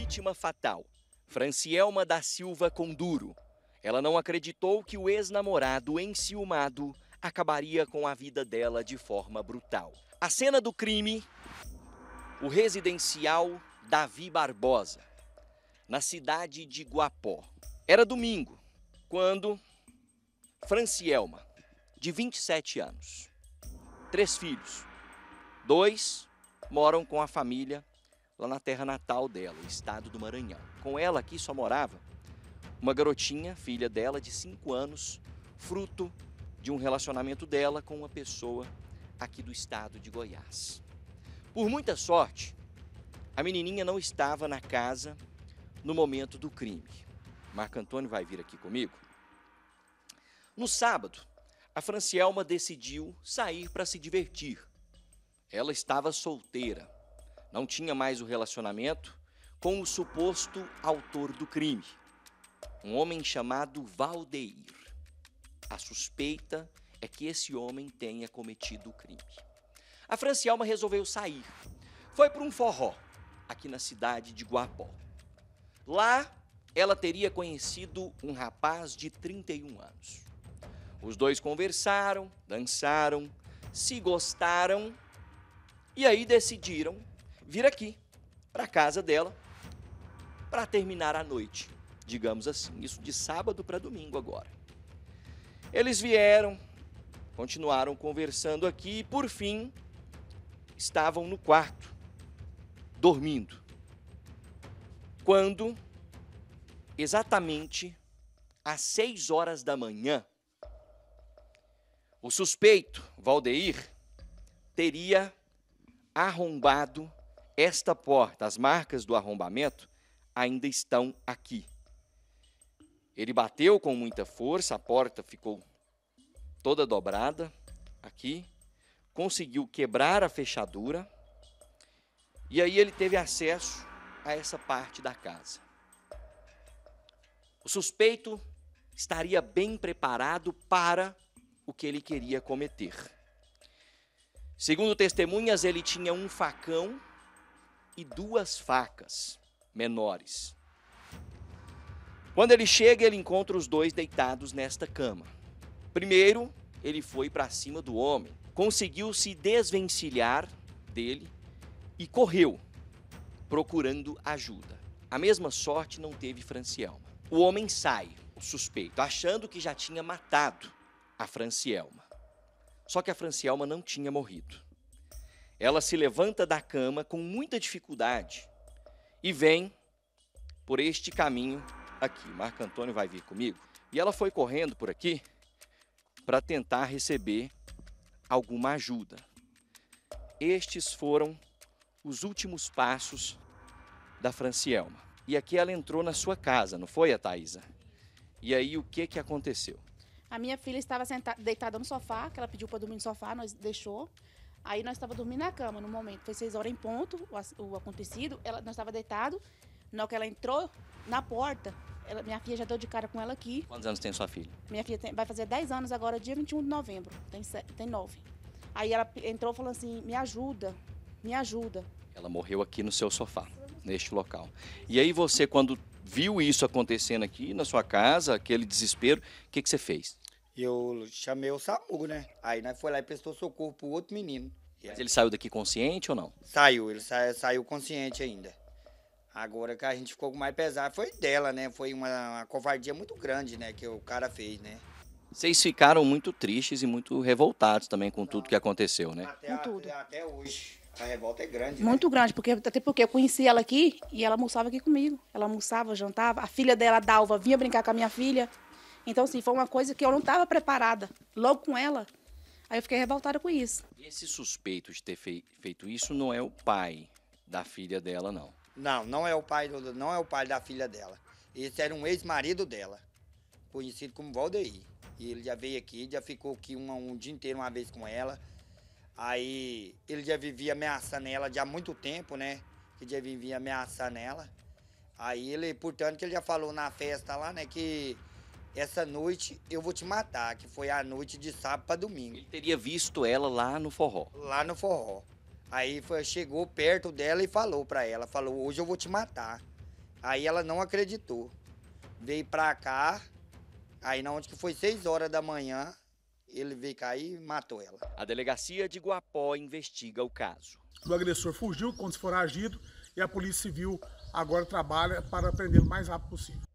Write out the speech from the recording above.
vítima fatal, Francielma da Silva Conduro. Ela não acreditou que o ex-namorado enciumado acabaria com a vida dela de forma brutal. A cena do crime, o residencial Davi Barbosa, na cidade de Guapó. Era domingo, quando Francielma, de 27 anos, três filhos, dois moram com a família lá na terra natal dela, estado do Maranhão. Com ela aqui só morava uma garotinha, filha dela, de 5 anos, fruto de um relacionamento dela com uma pessoa aqui do estado de Goiás. Por muita sorte, a menininha não estava na casa no momento do crime. Marco Antônio vai vir aqui comigo. No sábado, a Francielma decidiu sair para se divertir. Ela estava solteira não tinha mais o relacionamento com o suposto autor do crime, um homem chamado Valdeir. A suspeita é que esse homem tenha cometido o crime. A Francielma resolveu sair. Foi para um forró, aqui na cidade de Guapó. Lá, ela teria conhecido um rapaz de 31 anos. Os dois conversaram, dançaram, se gostaram e aí decidiram vir aqui para casa dela para terminar a noite, digamos assim, isso de sábado para domingo agora. Eles vieram, continuaram conversando aqui e por fim estavam no quarto dormindo. Quando exatamente às seis horas da manhã, o suspeito, Valdeir, teria arrombado esta porta, as marcas do arrombamento, ainda estão aqui. Ele bateu com muita força, a porta ficou toda dobrada aqui, conseguiu quebrar a fechadura, e aí ele teve acesso a essa parte da casa. O suspeito estaria bem preparado para o que ele queria cometer. Segundo testemunhas, ele tinha um facão e duas facas menores. Quando ele chega, ele encontra os dois deitados nesta cama. Primeiro, ele foi para cima do homem, conseguiu se desvencilhar dele e correu, procurando ajuda. A mesma sorte não teve Francielma. O homem sai, o suspeito, achando que já tinha matado a Francielma. Só que a Francielma não tinha morrido ela se levanta da cama com muita dificuldade e vem por este caminho aqui. Marco Antônio vai vir comigo. E ela foi correndo por aqui para tentar receber alguma ajuda. Estes foram os últimos passos da Francielma. E aqui ela entrou na sua casa, não foi, a Thaisa? E aí o que que aconteceu? A minha filha estava sentada, deitada no sofá, que ela pediu para dormir no sofá, nós deixou. Aí nós estava dormindo na cama no momento, foi seis horas em ponto o, o acontecido, ela, nós estava deitado, na hora que ela entrou na porta, ela, minha filha já deu de cara com ela aqui. Quantos anos tem sua filha? Minha filha tem, vai fazer 10 anos agora, dia 21 de novembro, tem, tem nove Aí ela entrou falando assim, me ajuda, me ajuda. Ela morreu aqui no seu sofá, neste local. E aí você, quando viu isso acontecendo aqui na sua casa, aquele desespero, o que, que você fez? e Eu chamei o SAMU, né? Aí nós foi lá e prestou socorro pro outro menino. Mas ele saiu daqui consciente ou não? Saiu, ele sa saiu consciente ainda. Agora que a gente ficou com mais pesar foi dela, né? Foi uma, uma covardia muito grande, né? Que o cara fez, né? Vocês ficaram muito tristes e muito revoltados também com tudo que aconteceu, né? Até, com tudo. Até, até, hoje. A revolta é grande. Né? Muito né? grande, porque até porque eu conheci ela aqui e ela almoçava aqui comigo. Ela almoçava, jantava. A filha dela, Dalva, vinha brincar com a minha filha. Então, assim, foi uma coisa que eu não estava preparada. Logo com ela, aí eu fiquei revoltada com isso. Esse suspeito de ter fei feito isso não é o pai da filha dela, não? Não, não é o pai, do, não é o pai da filha dela. Esse era um ex-marido dela, conhecido como Valdeir. E ele já veio aqui, já ficou aqui uma, um dia inteiro uma vez com ela. Aí ele já vivia ameaçando ela já há muito tempo, né? Que já vivia ameaçando ela. Aí ele, portanto, que ele já falou na festa lá, né, que essa noite eu vou te matar, que foi a noite de sábado para domingo. Ele teria visto ela lá no forró. Lá no forró. Aí foi, chegou perto dela e falou para ela, falou: "Hoje eu vou te matar". Aí ela não acreditou. Veio para cá. Aí na onde que foi 6 horas da manhã, ele veio cair e matou ela. A delegacia de Guapó investiga o caso. O agressor fugiu quando se agido e a Polícia Civil agora trabalha para prender o mais rápido possível.